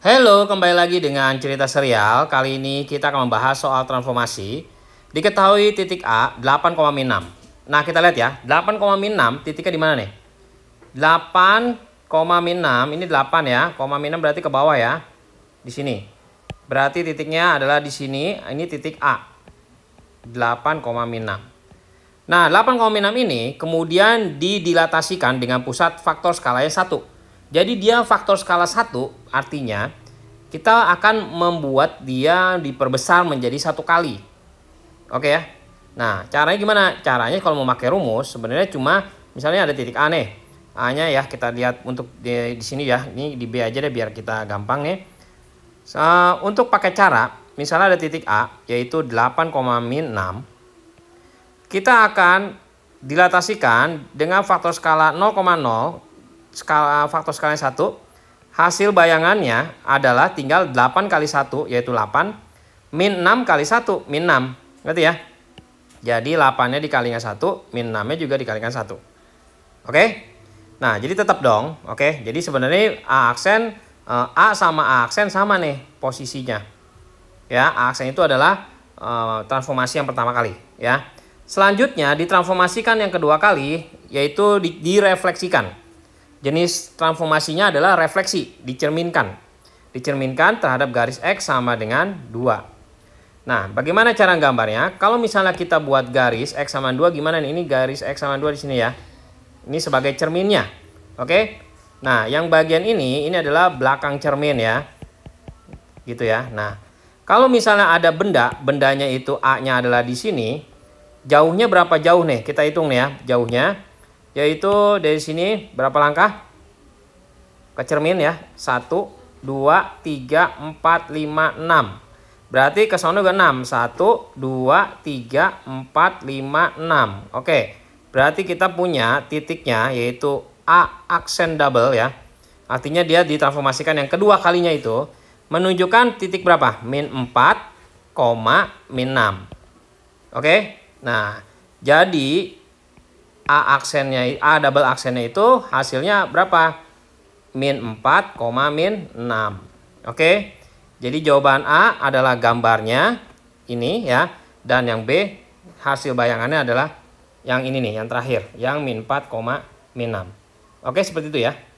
Halo, kembali lagi dengan cerita serial. Kali ini kita akan membahas soal transformasi. Diketahui titik A 8,6. Nah, kita lihat ya. 8,6 titiknya di mana nih? 8,6 ini 8 ya. Koma minam berarti ke bawah ya. Di sini. Berarti titiknya adalah di sini. Ini titik A. 8,6. Nah, 8,6 ini kemudian didilatasikan dengan pusat faktor skalanya 1 jadi dia faktor skala 1 artinya kita akan membuat dia diperbesar menjadi satu kali. Oke ya. Nah, caranya gimana? Caranya kalau memakai rumus sebenarnya cuma misalnya ada titik A nih. A-nya ya kita lihat untuk di, di sini ya. Ini di B aja deh biar kita gampang nih. So, untuk pakai cara, misalnya ada titik A yaitu 8,6. Kita akan dilatasikan dengan faktor skala 0,0 skala faktor skala satu hasil bayangannya adalah tinggal 8 kali 1 yaitu 8 min 6 kali 1 min 6 ngerti ya jadi 8 nya dikalikan 1 min 6 nya juga dikalikan 1 oke okay? nah jadi tetap dong oke okay? jadi sebenarnya A aksen eh, A sama A aksen sama nih posisinya ya A aksen itu adalah eh, transformasi yang pertama kali ya Selanjutnya ditransformasikan yang kedua kali yaitu direfleksikan. Jenis transformasinya adalah refleksi, dicerminkan. Dicerminkan terhadap garis X sama dengan 2. Nah, bagaimana cara gambarnya? Kalau misalnya kita buat garis X sama 2, gimana nih? Ini garis X sama 2 di sini ya. Ini sebagai cerminnya. Oke? Nah, yang bagian ini, ini adalah belakang cermin ya. Gitu ya. Nah, kalau misalnya ada benda, bendanya itu A-nya adalah di sini. Jauhnya berapa jauh nih? Kita hitung nih ya, jauhnya yaitu dari sini berapa langkah ke cermin ya 1 2 3 4 5 6 berarti ke sana juga 6 1 2 3 4 5 6 oke berarti kita punya titiknya yaitu A aksen double ya artinya dia ditransformasikan yang kedua kalinya itu menunjukkan titik berapa min 4 koma min 6 oke nah jadi A aksennya A double aksennya itu hasilnya berapa? Min 4, min 6. Oke. Jadi jawaban A adalah gambarnya ini ya dan yang B hasil bayangannya adalah yang ini nih yang terakhir yang min 4, min 6. Oke, seperti itu ya.